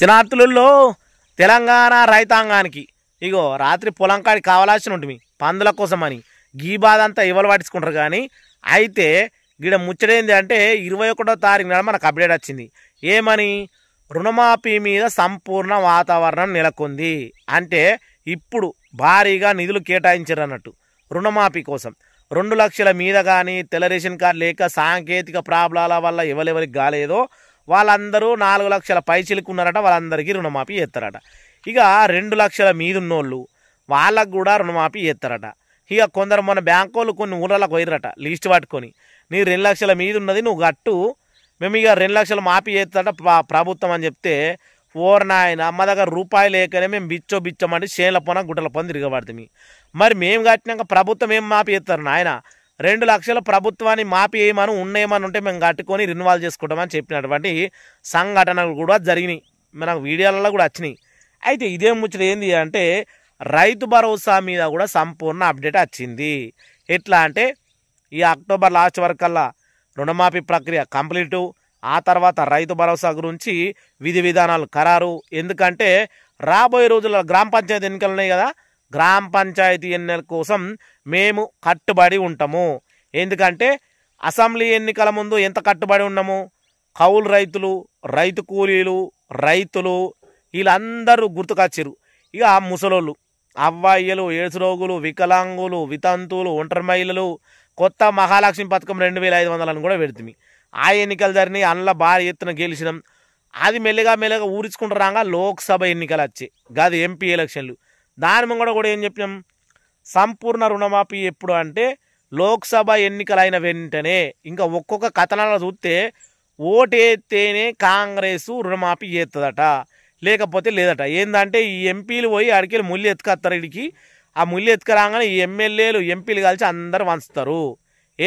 చిరాతులలో తెలంగాణ రైతాంగానికి ఇగో రాత్రి పొలం కాడి కావాల్సిన ఉంటుంది పందుల కోసం అని గీ బాధ అంతా ఇవ్వలు పట్టించుకుంటారు కానీ అయితే గిడ ముచ్చడేంది అంటే ఇరవై ఒకటో తారీఖు నాడు మనకు అప్డేట్ వచ్చింది ఏమని రుణమాఫీ మీద సంపూర్ణ వాతావరణం నెలకొంది అంటే ఇప్పుడు భారీగా నిధులు కేటాయించారు అన్నట్టు రుణమాఫీ కోసం రెండు లక్షల మీద కానీ తెల్ల రేషన్ కార్డు లేక సాంకేతిక ప్రాబ్లాల వల్ల ఎవరెవరికి కాలేదో వాళ్ళందరూ నాలుగు లక్షల పైచిలుకున్నారట వాళ్ళందరికీ రుణమాఫీ చేస్తారట ఇక రెండు లక్షల మీదున్నోళ్ళు వాళ్ళకు కూడా రుణమాఫీ చేస్తారట ఇక కొందరు మన బ్యాంకు వాళ్ళు కొన్ని ఊళ్ళకు పోయిరట లిస్ట్ పట్టుకొని నీ రెండు లక్షల మీద ఉన్నది నువ్వు గట్టు మేము ఇక రెండు లక్షలు మాఫీ చేస్తారట ప్రభుత్వం అని చెప్తే ఓర్ నాయన మా దగ్గర రూపాయలు లేకనే మేము బిచ్చో బిచ్చమంటే చేనుల పొన గుట్టల పోన తిరగబడుతుంది మరి మేము కట్టినాక ప్రభుత్వం ఏం మాఫీ చేస్తారు నాయన రెండు లక్షలు ప్రభుత్వాన్ని మాఫీ వేయమని ఉన్నాయమని ఉంటే మేము కట్టుకొని రిన్వాల్వ్ చేసుకుంటామని చెప్పినటువంటి సంఘటనలు కూడా జరిగినాయి మనకు వీడియోలలో కూడా వచ్చినాయి అయితే ఇదేం ముచ్చట ఏంది అంటే రైతు భరోసా మీద కూడా సంపూర్ణ అప్డేట్ వచ్చింది ఎట్లా అంటే ఈ అక్టోబర్ లాస్ట్ వరకల్లా రుణమాఫీ ప్రక్రియ కంప్లీటు ఆ తర్వాత రైతు భరోసా గురించి విధి విధానాలు ఖరారు ఎందుకంటే రాబోయే రోజుల్లో గ్రామ పంచాయతీ ఎన్నికలు ఉన్నాయి కదా గ్రామ పంచాయతీ ఎన్నికల కోసం మేము కట్టుబడి ఉంటాము ఎందుకంటే అసెంబ్లీ ఎన్నికల ముందు ఎంత కట్టుబడి ఉన్నాము కౌలు రైతులు రైతు కూలీలు రైతులు వీళ్ళందరూ గుర్తుకొచ్చారు ఇక ఆ ముసలోళ్ళు అవ్వాయిలు ఏసురోగులు వికలాంగులు వితంతువులు ఒంటరి మహిళలు కొత్త మహాలక్ష్మి పథకం రెండు వేల ఐదు వందలను కూడా పెడుతుంది ఆ ఎన్నికలు ధరని అందులో భారీ ఎత్తున గెలిచినాం అది మెల్లగా మెల్లగా ఊరించుకుంటారాగా లోక్సభ ఎన్నికలు వచ్చాయి కాదు ఎంపీ ఎలక్షన్లు దాని ముంగడ కూడా ఏం చెప్పాం సంపూర్ణ రుణమాఫీ ఎప్పుడు అంటే లోక్సభ ఎన్నికలైన వెంటనే ఇంకా ఒక్కొక్క కథనాలు చూస్తే ఓటేస్తేనే కాంగ్రెస్ రుణమాఫీ చేస్తుందట లేకపోతే లేదట ఏంటంటే ఈ ఎంపీలు పోయి అడికి ముళ్ళు ఎత్తుకొస్తారు ఇడికి ఆ ముళ్ళు ఎత్తుకరాగానే ఈ ఎమ్మెల్యేలు ఎంపీలు కలిసి అందరు వంచుతారు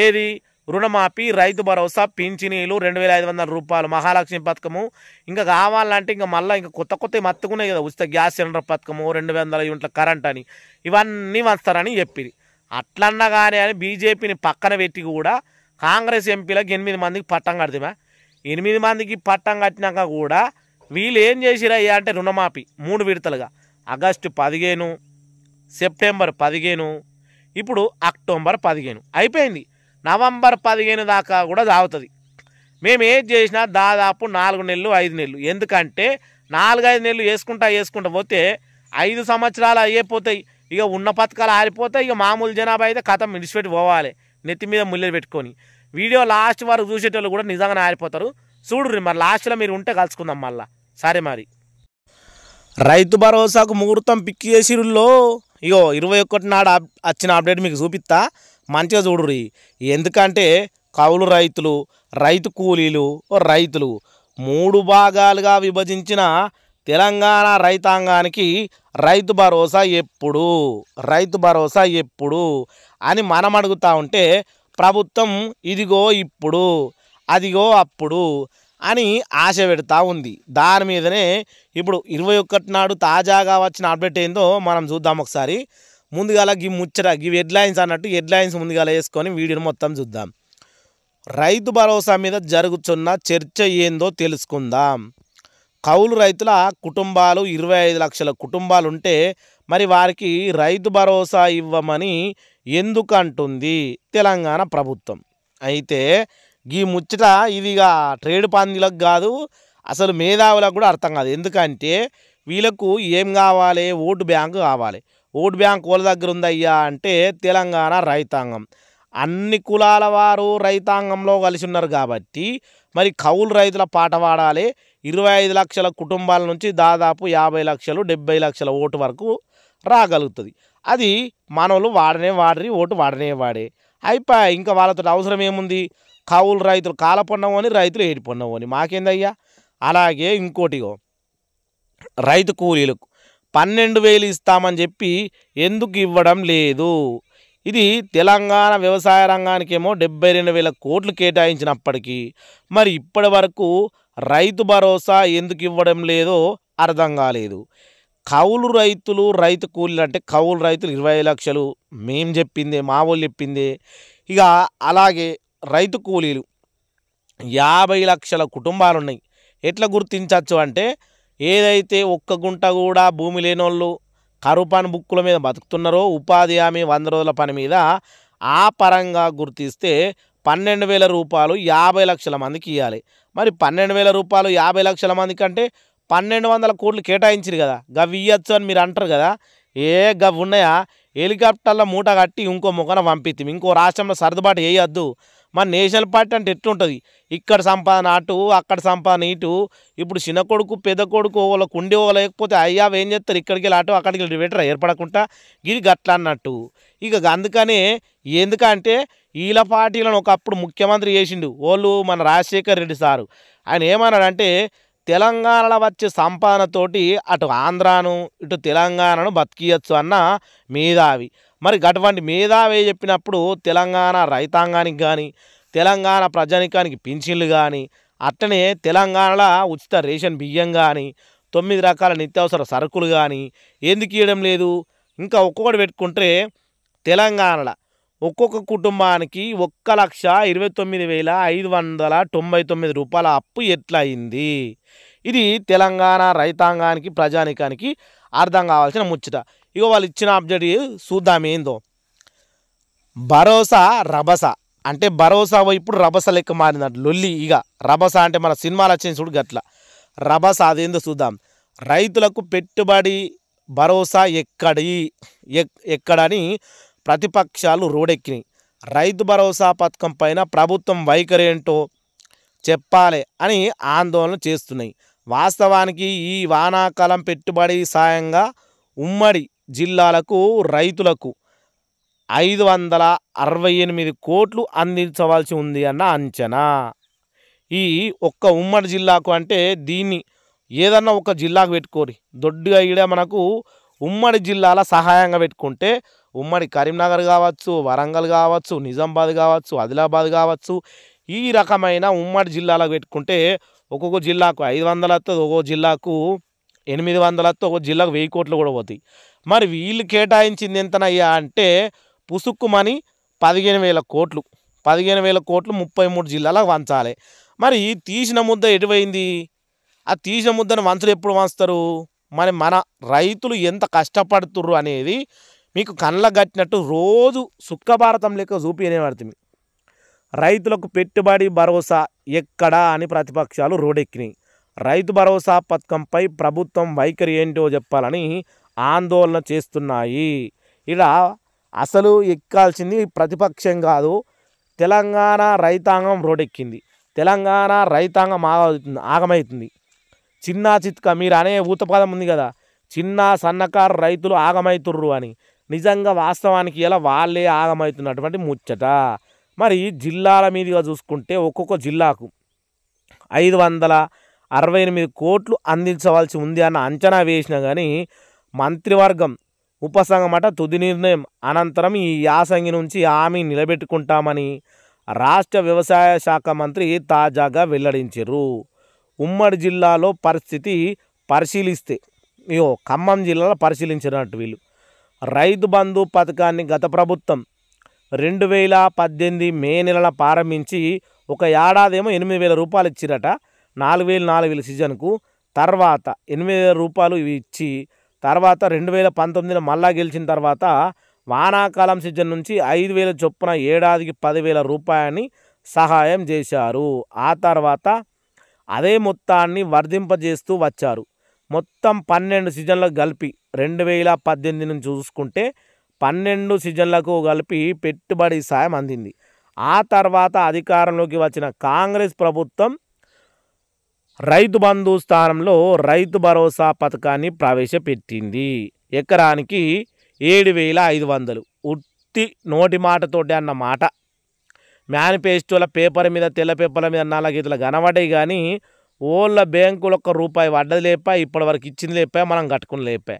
ఏది రుణమాఫీ రైతు భరోసా పింఛనీలు రెండు వేల ఐదు వందల రూపాయలు మహాలక్ష్మి పథకము ఇంకా కావాలంటే ఇంకా మళ్ళీ ఇంకా కొత్త కొత్త మత్తుకున్నాయి కదా ఉచిత గ్యాస్ సిలిండర్ పథకము రెండు వందల యూనిట్ల కరెంట్ అని ఇవన్నీ వస్తారని చెప్పింది అట్లన్నా కానీ అని బీజేపీని పక్కన పెట్టి కూడా కాంగ్రెస్ ఎంపీలకు ఎనిమిది మందికి పట్టం కడతామా ఎనిమిది మందికి పట్టం కట్టినాక కూడా వీళ్ళు ఏం చేసిరయ్యా అంటే రుణమాఫీ మూడు విడతలుగా ఆగస్టు పదిహేను సెప్టెంబర్ పదిహేను ఇప్పుడు అక్టోబర్ పదిహేను అయిపోయింది నవంబర్ పదిహేను దాకా కూడా తాగుతుంది మేము ఏం చేసినా దాదాపు నాలుగు నెలలు ఐదు నెలలు ఎందుకంటే నాలుగైదు నెలలు వేసుకుంటా వేసుకుంటా పోతే ఐదు సంవత్సరాలు అయిపోతాయి ఇక ఉన్న పథకాలు ఆరిపోతాయి ఇక మామూలు జనాభా అయితే కథ విడిచిపెట్టి పోవాలి నెత్తి మీద ముల్లెలు పెట్టుకొని వీడియో లాస్ట్ వరకు చూసేటోళ్ళు కూడా నిజంగానే ఆరిపోతారు చూడు మరి లాస్ట్లో మీరు ఉంటే కలుసుకుందాం మళ్ళా సరే మరి రైతు భరోసాకు ముహూర్తం పిక్ చేసిరుల్లో ఇగో ఇరవై ఒకటి నాడు వచ్చిన అప్డేట్ మీకు చూపిస్తా మంచిగా చూడుర్రి ఎందుకంటే కౌలు రైతులు రైతు కూలీలు రైతులు మూడు భాగాలుగా విభజించిన తెలంగాణ రైతాంగానికి రైతు భరోసా ఎప్పుడు రైతు భరోసా ఎప్పుడు అని మనం అడుగుతూ ఉంటే ప్రభుత్వం ఇదిగో ఇప్పుడు అదిగో అప్పుడు అని ఆశ పెడతా ఉంది దాని మీదనే ఇప్పుడు ఇరవై ఒకటి నాడు తాజాగా వచ్చిన అప్డేట్ ఏందో మనం చూద్దాం ఒకసారి ముందుగాల గి ముచ్చట గివి హెడ్లైన్స్ అన్నట్టు హెడ్లైన్స్ ముందుగాల వేసుకొని వీడియోని మొత్తం చూద్దాం రైతు భరోసా మీద జరుగుతున్న చర్చ ఏందో తెలుసుకుందాం కౌలు రైతుల కుటుంబాలు ఇరవై ఐదు లక్షల కుటుంబాలు ఉంటే మరి వారికి రైతు భరోసా ఇవ్వమని ఎందుకంటుంది తెలంగాణ ప్రభుత్వం అయితే గీ ముచ్చట ఇదిగా ట్రేడ్ పందిలకు కాదు అసలు మేధావులకు కూడా అర్థం కాదు ఎందుకంటే వీళ్ళకు ఏం కావాలి ఓటు బ్యాంకు కావాలి ఓటు బ్యాంక్ వాళ్ళ దగ్గర ఉందయ్యా అంటే తెలంగాణ రైతాంగం అన్ని కులాల వారు రైతాంగంలో కలిసి ఉన్నారు కాబట్టి మరి కౌలు రైతుల పాట పాడాలి ఇరవై ఐదు లక్షల కుటుంబాల నుంచి దాదాపు యాభై లక్షలు డెబ్బై లక్షల ఓటు వరకు రాగలుగుతుంది అది మనోళ్ళు వాడనే వాడరి ఓటు వాడనే వాడే అయిపోయా ఇంకా వాళ్ళతో అవసరం ఏముంది కౌలు రైతులు కాలపొన్నవని రైతులు ఏడిపొన్నవని మాకేందయ్యా అలాగే ఇంకోటిగో రైతు కూలీలకు పన్నెండు వేలు ఇస్తామని చెప్పి ఎందుకు ఇవ్వడం లేదు ఇది తెలంగాణ వ్యవసాయ రంగానికి ఏమో డెబ్బై రెండు వేల కోట్లు కేటాయించినప్పటికీ మరి ఇప్పటి వరకు రైతు భరోసా ఎందుకు ఇవ్వడం లేదో అర్థం కాలేదు కౌలు రైతులు రైతు కూలీలు అంటే కౌలు రైతులు ఇరవై లక్షలు మేం చెప్పిందే మా వాళ్ళు చెప్పిందే ఇక అలాగే రైతు కూలీలు యాభై లక్షల కుటుంబాలు ఉన్నాయి ఎట్లా గుర్తించవచ్చు అంటే ఏదైతే ఒక్క గుంట కూడా భూమి లేనోళ్ళు కరుపాన్ బుక్కుల మీద బతుకుతున్నారో ఉపాధి హామీ వంద రోజుల పని మీద ఆ పరంగా గుర్తిస్తే పన్నెండు వేల రూపాయలు యాభై లక్షల మందికి ఇవ్వాలి మరి పన్నెండు వేల రూపాయలు యాభై లక్షల మందికి అంటే పన్నెండు వందల కోట్లు కేటాయించారు కదా గవ్ ఇయ్యచ్చు అని మీరు అంటారు కదా ఏ గవ్ ఉన్నాయా హెలికాప్టర్ల మూట కట్టి ఇంకో ముఖన పంపిస్తాం ఇంకో రాష్ట్రంలో సర్దుబాటు చేయొద్దు మన నేషనల్ పార్టీ అంటే ఎట్లుంటుంది ఇక్కడ సంపాదన అటు అక్కడ సంపాదన ఇటు ఇప్పుడు చిన్న కొడుకు పెద్ద కొడుకు వాళ్ళకు కుండి వాళ్ళు లేకపోతే అయ్యా ఏం చేస్తారు ఇక్కడికి వెళ్ళి అటు అక్కడికి వెళ్ళి పెట్టరా ఏర్పడకుండా ఇది గట్ల అన్నట్టు ఇక అందుకనే ఎందుకంటే ఈల పార్టీలను ఒకప్పుడు ముఖ్యమంత్రి చేసిండు వాళ్ళు మన రాజశేఖర్ రెడ్డి సారు ఆయన ఏమన్నాడంటే తెలంగాణలో వచ్చే సంపాదనతోటి అటు ఆంధ్రాను ఇటు తెలంగాణను బతికియచ్చు అన్న మేధావి మరి అటువంటి మేధావి చెప్పినప్పుడు తెలంగాణ రైతాంగానికి కానీ తెలంగాణ ప్రజానికానికి పింఛన్లు కానీ అట్లనే తెలంగాణలో ఉచిత రేషన్ బియ్యం కానీ తొమ్మిది రకాల నిత్యావసర సరుకులు కానీ ఎందుకు ఇవ్వడం లేదు ఇంకా ఒక్కొక్కటి పెట్టుకుంటే తెలంగాణలో ఒక్కొక్క కుటుంబానికి ఒక్క లక్ష ఇరవై తొమ్మిది వేల ఐదు వందల తొంభై తొమ్మిది రూపాయల అప్పు ఎట్లయింది ఇది తెలంగాణ రైతాంగానికి ప్రజానికానికి అర్థం కావాల్సిన ముచ్చట ఇక వాళ్ళు ఇచ్చిన అప్డేట్ చూద్దాం ఏందో భరోసా రభస అంటే భరోసా ఇప్పుడు రభస లెక్క మారిందంట లొల్లి ఇక రభస అంటే మన సినిమాలు వచ్చిన చూడు గట్ల రభస అదేందో చూద్దాం రైతులకు పెట్టుబడి భరోసా ఎక్కడి ఎక్కడని ప్రతిపక్షాలు రోడెక్కినాయి రైతు భరోసా పథకం పైన ప్రభుత్వం వైఖరి ఏంటో చెప్పాలి అని ఆందోళన చేస్తున్నాయి వాస్తవానికి ఈ వానాకాలం పెట్టుబడి సాయంగా ఉమ్మడి జిల్లాలకు రైతులకు ఐదు వందల అరవై ఎనిమిది కోట్లు అందించవలసి ఉంది అన్న అంచనా ఈ ఒక్క ఉమ్మడి జిల్లాకు అంటే దీన్ని ఏదన్నా ఒక జిల్లాకు పెట్టుకోరి దొడ్డుగా ఈడ మనకు ఉమ్మడి జిల్లాల సహాయంగా పెట్టుకుంటే ఉమ్మడి కరీంనగర్ కావచ్చు వరంగల్ కావచ్చు నిజామాబాద్ కావచ్చు ఆదిలాబాద్ కావచ్చు ఈ రకమైన ఉమ్మడి జిల్లాలకు పెట్టుకుంటే ఒక్కొక్క జిల్లాకు ఐదు వందలు వస్తుంది ఒక్కో జిల్లాకు ఎనిమిది వందలు వస్తే ఒక్కో జిల్లాకు వెయ్యి కోట్లు కూడా పోతాయి మరి వీళ్ళు కేటాయించింది ఎంతనయ్యా అంటే పుసుక్కుమని పదిహేను వేల కోట్లు పదిహేను వేల కోట్లు ముప్పై మూడు జిల్లాలకు వంచాలి మరి తీసిన ముద్ద ఎటువైంది ఆ తీసిన ముద్దను వంచలు ఎప్పుడు వంచుతారు మరి మన రైతులు ఎంత కష్టపడుతుర్రు అనేది మీకు కళ్ళ కట్టినట్టు రోజు సుఖభారతం లెక్క చూపినే పడుతుంది రైతులకు పెట్టుబడి భరోసా ఎక్కడా అని ప్రతిపక్షాలు రోడెక్కినాయి రైతు భరోసా పథకంపై ప్రభుత్వం వైఖరి ఏంటో చెప్పాలని ఆందోళన చేస్తున్నాయి ఇలా అసలు ఎక్కాల్సింది ప్రతిపక్షం కాదు తెలంగాణ రైతాంగం రోడెక్కింది తెలంగాణ రైతాంగం ఆగవుతుంది ఆగమవుతుంది చిన్నా చిత్క మీరు అనే ఊతపదం ఉంది కదా చిన్న సన్నకారు రైతులు ఆగమవుతుర్రు అని నిజంగా వాస్తవానికి ఇలా వాళ్ళే ఆగమవుతున్నటువంటి ముచ్చట మరి జిల్లాల మీదుగా చూసుకుంటే ఒక్కొక్క జిల్లాకు ఐదు వందల అరవై ఎనిమిది కోట్లు అందించవలసి ఉంది అన్న అంచనా వేసినా కానీ మంత్రివర్గం అట తుది నిర్ణయం అనంతరం ఈ యాసంగి నుంచి హామీ నిలబెట్టుకుంటామని రాష్ట్ర వ్యవసాయ శాఖ మంత్రి తాజాగా వెల్లడించారు ఉమ్మడి జిల్లాలో పరిస్థితి పరిశీలిస్తే ఇయో ఖమ్మం జిల్లాలో పరిశీలించినట్టు వీళ్ళు రైతు బంధు పథకాన్ని గత ప్రభుత్వం రెండు వేల పద్దెనిమిది మే నెలల ప్రారంభించి ఒక ఏడాదేమో ఎనిమిది వేల రూపాయలు ఇచ్చిరట నాలుగు వేల నాలుగు వేల సీజన్కు తర్వాత ఎనిమిది వేల రూపాయలు ఇచ్చి తర్వాత రెండు వేల పంతొమ్మిదిలో మళ్ళా గెలిచిన తర్వాత వానాకాలం సీజన్ నుంచి ఐదు వేల చొప్పున ఏడాదికి పదివేల రూపాయలని సహాయం చేశారు ఆ తర్వాత అదే మొత్తాన్ని వర్ధింపజేస్తూ వచ్చారు మొత్తం పన్నెండు సీజన్లకు కలిపి రెండు వేల పద్దెనిమిది నుంచి చూసుకుంటే పన్నెండు సీజన్లకు కలిపి పెట్టుబడి సాయం అందింది ఆ తర్వాత అధికారంలోకి వచ్చిన కాంగ్రెస్ ప్రభుత్వం రైతు బంధు స్థానంలో రైతు భరోసా పథకాన్ని ప్రవేశపెట్టింది ఎకరానికి ఏడు వేల ఐదు వందలు ఉత్తి నోటి మాటతోటి అన్న మాట మేనిఫెస్టోల పేపర్ మీద తెల్ల పేపర్ల మీద ఇతల కనబడ్డాయి కానీ ఓళ్ళ బ్యాంకులు ఒక్క రూపాయి పడ్డది లేపా ఇప్పటి వరకు ఇచ్చింది లేపా మనం కట్టుకుని లేపా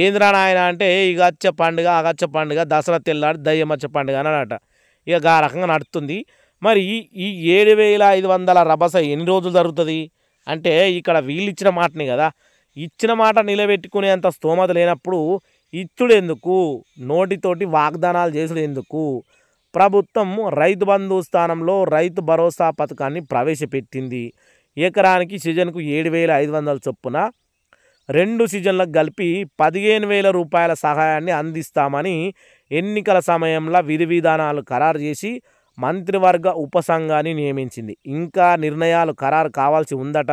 ఏంద్రా నాయన అంటే ఇక అచ్చ పండుగ అగచ్చ పండుగ దసరా తెల్లాడు దయ్యమచ్చ పండుగ అని అనట ఇక ఆ రకంగా నడుతుంది మరి ఈ ఏడు వేల ఐదు వందల రభస ఎన్ని రోజులు జరుగుతుంది అంటే ఇక్కడ వీళ్ళు ఇచ్చిన మాటని కదా ఇచ్చిన మాట నిలబెట్టుకునేంత స్తోమత లేనప్పుడు ఇచ్చుడెందుకు నోటితోటి వాగ్దానాలు చేసుడు ఎందుకు ప్రభుత్వం రైతు బంధు స్థానంలో రైతు భరోసా పథకాన్ని ప్రవేశపెట్టింది ఎకరానికి సీజన్కు ఏడు వేల ఐదు వందల చొప్పున రెండు సీజన్లకు కలిపి పదిహేను వేల రూపాయల సహాయాన్ని అందిస్తామని ఎన్నికల సమయంలో విధి విధానాలు ఖరారు చేసి మంత్రివర్గ ఉపసంఘాన్ని నియమించింది ఇంకా నిర్ణయాలు ఖరారు కావాల్సి ఉందట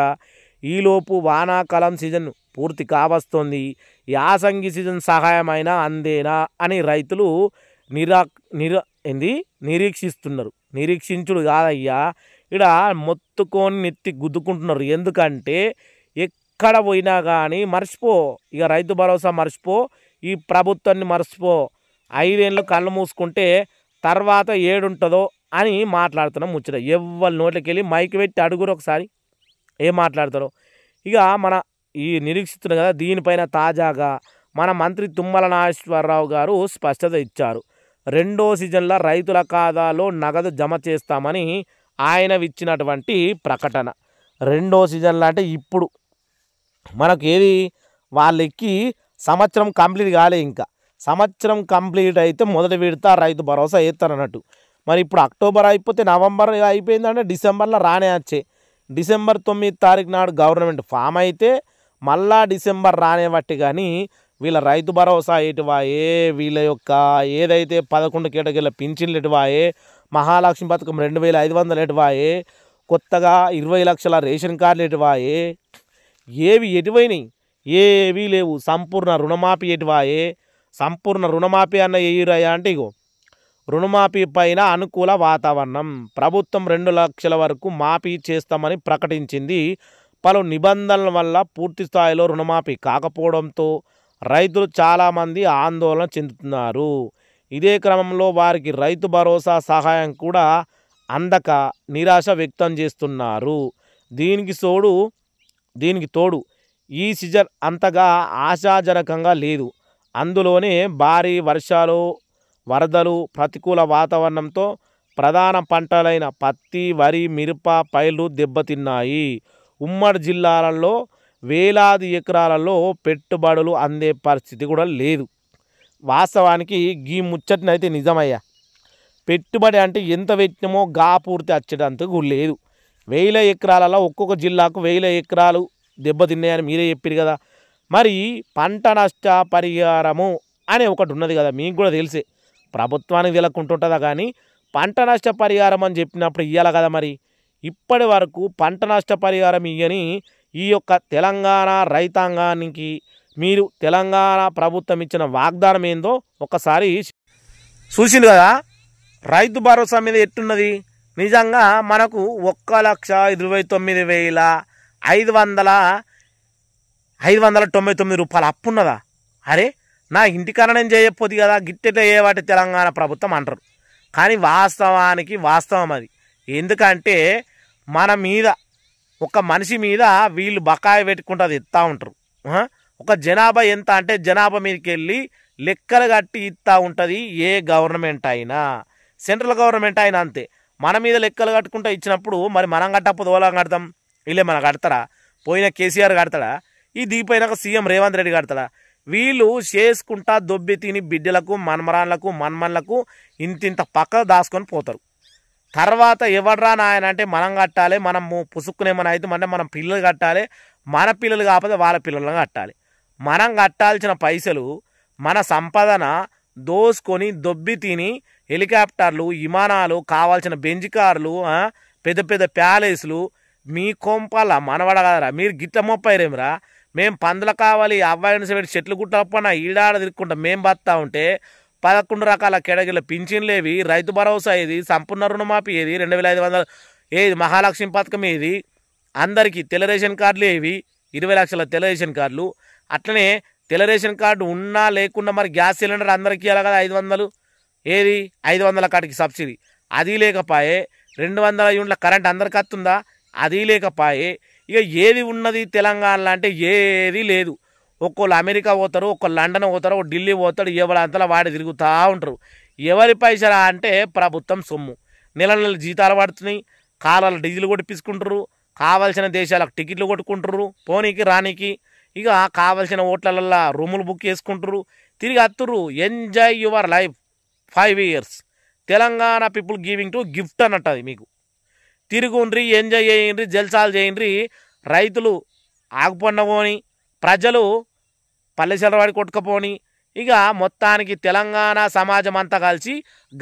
ఈలోపు వానాకాలం సీజన్ పూర్తి కావస్తోంది యాసంగి సీజన్ సహాయమైనా అందేనా అని రైతులు నిరా నిరా ఏంది నిరీక్షిస్తున్నారు నిరీక్షించుడు కాదయ్యా ఇక్కడ మొత్తుకొని నెత్తి గుద్దుకుంటున్నారు ఎందుకంటే ఎక్కడ పోయినా కానీ మర్చిపో ఇక రైతు భరోసా మర్చిపో ఈ ప్రభుత్వాన్ని మర్చిపో ఐదేళ్ళు కళ్ళు మూసుకుంటే తర్వాత ఏడుంటుందో అని మాట్లాడుతున్నాం ముచ్చట ఎవ్వరి నోట్లకి వెళ్ళి మైక్ పెట్టి అడుగురు ఒకసారి ఏం మాట్లాడతారో ఇక మన ఈ నిరీక్షిస్తున్నాం కదా దీనిపైన తాజాగా మన మంత్రి తుమ్మల నాగేశ్వరరావు గారు స్పష్టత ఇచ్చారు రెండో సీజన్లో రైతుల ఖాతాలో నగదు జమ చేస్తామని ఆయన విచ్చినటువంటి ప్రకటన రెండో సీజన్లో అంటే ఇప్పుడు మనకు ఏది వాళ్ళెక్కి సంవత్సరం కంప్లీట్ కాలే ఇంకా సంవత్సరం కంప్లీట్ అయితే మొదటి విడత రైతు భరోసా వేస్తారన్నట్టు మరి ఇప్పుడు అక్టోబర్ అయిపోతే నవంబర్ అయిపోయిందంటే డిసెంబర్లో రానే వచ్చే డిసెంబర్ తొమ్మిది తారీఖు నాడు గవర్నమెంట్ ఫామ్ అయితే మళ్ళా డిసెంబర్ రానే బట్టి కానీ వీళ్ళ రైతు భరోసా ఏ వీళ్ళ యొక్క ఏదైతే పదకొండు కేటగిరీల పింఛన్లు ఇటువాయే మహాలక్ష్మి పథకం రెండు వేల ఐదు వందలు ఎటువాయి కొత్తగా ఇరవై లక్షల రేషన్ కార్డులు ఎటువాయి ఏవి ఎటువైనాయి ఏవి లేవు సంపూర్ణ రుణమాఫీ ఎటువాయి సంపూర్ణ రుణమాఫీ అన్న ఏయురయ్యా అంటే ఇగో రుణమాఫీ పైన అనుకూల వాతావరణం ప్రభుత్వం రెండు లక్షల వరకు మాఫీ చేస్తామని ప్రకటించింది పలు నిబంధనల వల్ల పూర్తి స్థాయిలో రుణమాఫీ కాకపోవడంతో రైతులు చాలామంది ఆందోళన చెందుతున్నారు ఇదే క్రమంలో వారికి రైతు భరోసా సహాయం కూడా అందక నిరాశ వ్యక్తం చేస్తున్నారు దీనికి తోడు దీనికి తోడు ఈ సీజన్ అంతగా ఆశాజనకంగా లేదు అందులోనే భారీ వర్షాలు వరదలు ప్రతికూల వాతావరణంతో ప్రధాన పంటలైన పత్తి వరి మిరప పైర్లు దెబ్బతిన్నాయి ఉమ్మడి జిల్లాలలో వేలాది ఎకరాలలో పెట్టుబడులు అందే పరిస్థితి కూడా లేదు వాస్తవానికి గీ ముచ్చటనైతే నిజమయ్యా పెట్టుబడి అంటే ఎంత పెట్టినమో గా పూర్తి కూడా లేదు వేల ఎకరాలలో ఒక్కొక్క జిల్లాకు వేల ఎకరాలు దెబ్బతిన్నాయని మీరే చెప్పారు కదా మరి పంట నష్ట పరిహారము అనే ఒకటి ఉన్నది కదా మీకు కూడా తెలిసే ప్రభుత్వానికి తెలకుంటుంటుందా కానీ పంట నష్ట పరిహారం అని చెప్పినప్పుడు ఇవ్వాలి కదా మరి ఇప్పటి వరకు పంట నష్ట పరిహారం ఇయ్యని ఈ యొక్క తెలంగాణ రైతాంగానికి మీరు తెలంగాణ ప్రభుత్వం ఇచ్చిన వాగ్దానం ఏందో ఒకసారి చూసింది కదా రైతు భరోసా మీద ఎట్టున్నది నిజంగా మనకు ఒక్క లక్ష ఇరవై తొమ్మిది వేల ఐదు వందల ఐదు వందల తొంభై తొమ్మిది రూపాయలు అప్పున్నదా అరే నా ఇంటికన్నా నేను చేయకపోతే కదా గిట్టెట ఏవాటి తెలంగాణ ప్రభుత్వం అంటారు కానీ వాస్తవానికి వాస్తవం అది ఎందుకంటే మన మీద ఒక మనిషి మీద వీళ్ళు బకాయి పెట్టుకుంటే అది ఇస్తూ ఉంటారు ఒక జనాభా ఎంత అంటే జనాభా మీదకి వెళ్ళి లెక్కలు కట్టి ఇస్తా ఉంటుంది ఏ గవర్నమెంట్ అయినా సెంట్రల్ గవర్నమెంట్ అయినా అంతే మన మీద లెక్కలు కట్టుకుంటూ ఇచ్చినప్పుడు మరి మనం కట్టప్పుడు ఓలా కడతాం వీళ్ళే మనం కడతారా పోయిన కేసీఆర్ కడతాడా ఈ దీపైనాక సీఎం రేవంత్ రెడ్డి కడతాడా వీళ్ళు చేసుకుంటా దొబ్బి తిని బిడ్డలకు మన్మరాన్లకు మన్మన్లకు ఇంతింత పక్క దాసుకొని పోతారు తర్వాత ఎవడ్రా నాయన అంటే మనం కట్టాలి మనం పుసుక్కునేమని అయితే మనం పిల్లలు కట్టాలి మన పిల్లలు కాకపోతే వాళ్ళ పిల్లలను కట్టాలి మనం కట్టాల్సిన పైసలు మన సంపదన దోసుకొని దొబ్బి తిని హెలికాప్టర్లు విమానాలు కావాల్సిన బెంజికార్లు కార్లు పెద్ద పెద్ద ప్యాలెస్లు మీ కొంపల మనవడ కదరా మీరు గిట్ట మొప్పైరేమిరా మేము పందులు కావాలి అవ్వాయిని పెట్టి చెట్లు గుట్టలపన ఈడాడ తిరుక్కుంటా మేము బతా ఉంటే పదకొండు రకాల కేడగిల పింఛన్లేవి రైతు భరోసా ఏది సంపూర్ణ రుణమాఫీ ఏది రెండు వేల ఐదు వందల ఏది మహాలక్ష్మి పథకం ఏది అందరికీ తెల రేషన్ కార్డులు ఏవి ఇరవై లక్షల తెల రేషన్ కార్డులు అట్లనే తెల్ల రేషన్ కార్డు ఉన్నా లేకుండా మరి గ్యాస్ సిలిండర్ అందరికీ ఇవ్వాలి కదా ఐదు వందలు ఏది ఐదు వందల కాటికి సబ్సిడీ అది లేకపాయే రెండు వందల యూనిట్ల కరెంట్ అందరికి వస్తుందా అది లేకపాయే ఇక ఏది ఉన్నది తెలంగాణలో అంటే ఏది లేదు ఒక్కోళ్ళు అమెరికా పోతారు ఒక్కోళ్ళు లండన్ పోతారు ఢిల్లీ పోతాడు ఎవరంతలా వాడి తిరుగుతూ ఉంటారు ఎవరి పైసలా అంటే ప్రభుత్వం సొమ్ము నెల నెల జీతాలు పడుతున్నాయి కాలాలు డీజిల్ కొట్టిపించుకుంటారు కావాల్సిన దేశాలకు టికెట్లు కొట్టుకుంటారు పోనీకి రానీకి ఇక కావలసిన ఓట్లలల్లా రూములు బుక్ చేసుకుంటారు తిరిగి అత్తురు enjoy your life five years Telangana people giving to gift అన్నట్టు అది మీకు తిరుగుండ్రి ఎంజాయ్ చేయండి జల్సాలు చేయండి రైతులు ఆగుపండబోని ప్రజలు పల్లెసెలవాడి కొట్టుకపోని ఇక మొత్తానికి తెలంగాణ సమాజం అంతా కలిసి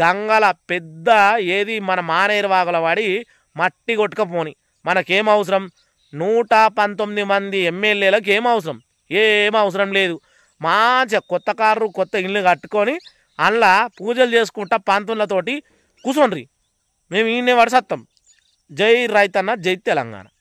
గంగల పెద్ద ఏది మన మానేరు వాగుల మట్టి కొట్టుకపోని మనకేం అవసరం నూట పంతొమ్మిది మంది ఎమ్మెల్యేలకు ఏం అవసరం ఏం అవసరం లేదు మంచి కొత్త కారు కొత్త ఇల్లు కట్టుకొని అందులో పూజలు చేసుకుంటా పంతులతోటి కూర్చోండ్రి మేము ఈయనే వరసత్తాం జై రైతన్న జై తెలంగాణ